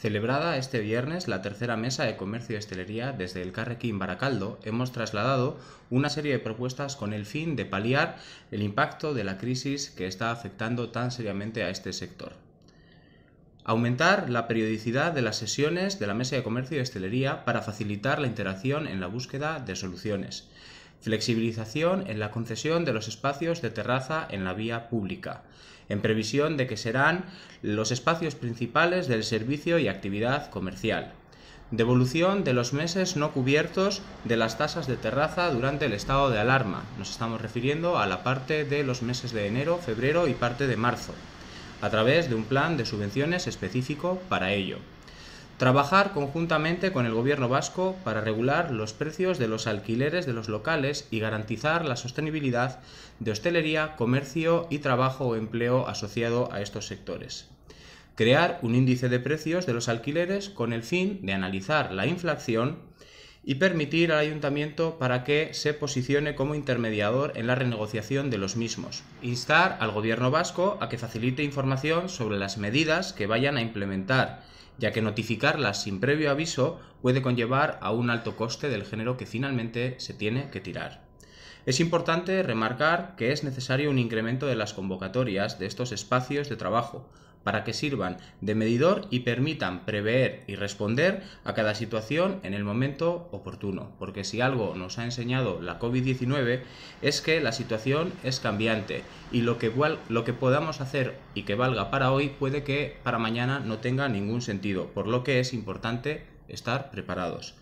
Celebrada este viernes la tercera mesa de comercio y hostelería desde el Carrequín Baracaldo, hemos trasladado una serie de propuestas con el fin de paliar el impacto de la crisis que está afectando tan seriamente a este sector. Aumentar la periodicidad de las sesiones de la mesa de comercio y hostelería para facilitar la interacción en la búsqueda de soluciones flexibilización en la concesión de los espacios de terraza en la vía pública, en previsión de que serán los espacios principales del servicio y actividad comercial. Devolución de los meses no cubiertos de las tasas de terraza durante el estado de alarma. Nos estamos refiriendo a la parte de los meses de enero, febrero y parte de marzo, a través de un plan de subvenciones específico para ello. Trabajar conjuntamente con el gobierno vasco para regular los precios de los alquileres de los locales y garantizar la sostenibilidad de hostelería, comercio y trabajo o empleo asociado a estos sectores. Crear un índice de precios de los alquileres con el fin de analizar la inflación y permitir al ayuntamiento para que se posicione como intermediador en la renegociación de los mismos. Instar al gobierno vasco a que facilite información sobre las medidas que vayan a implementar ya que notificarlas sin previo aviso puede conllevar a un alto coste del género que finalmente se tiene que tirar. Es importante remarcar que es necesario un incremento de las convocatorias de estos espacios de trabajo para que sirvan de medidor y permitan prever y responder a cada situación en el momento oportuno. Porque si algo nos ha enseñado la COVID-19 es que la situación es cambiante y lo que, lo que podamos hacer y que valga para hoy puede que para mañana no tenga ningún sentido, por lo que es importante estar preparados.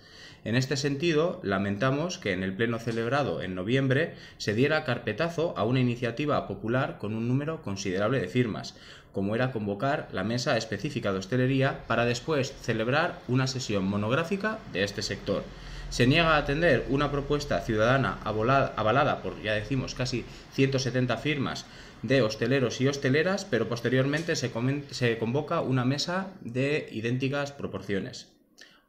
En este sentido, lamentamos que en el pleno celebrado en noviembre se diera carpetazo a una iniciativa popular con un número considerable de firmas, como era convocar la mesa específica de hostelería para después celebrar una sesión monográfica de este sector. Se niega a atender una propuesta ciudadana avalada por, ya decimos, casi 170 firmas de hosteleros y hosteleras, pero posteriormente se, se convoca una mesa de idénticas proporciones.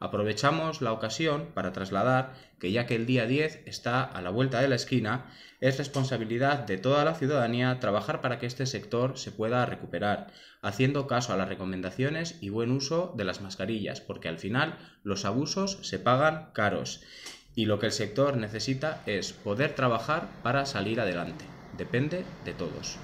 Aprovechamos la ocasión para trasladar que ya que el día 10 está a la vuelta de la esquina, es responsabilidad de toda la ciudadanía trabajar para que este sector se pueda recuperar, haciendo caso a las recomendaciones y buen uso de las mascarillas, porque al final los abusos se pagan caros y lo que el sector necesita es poder trabajar para salir adelante. Depende de todos.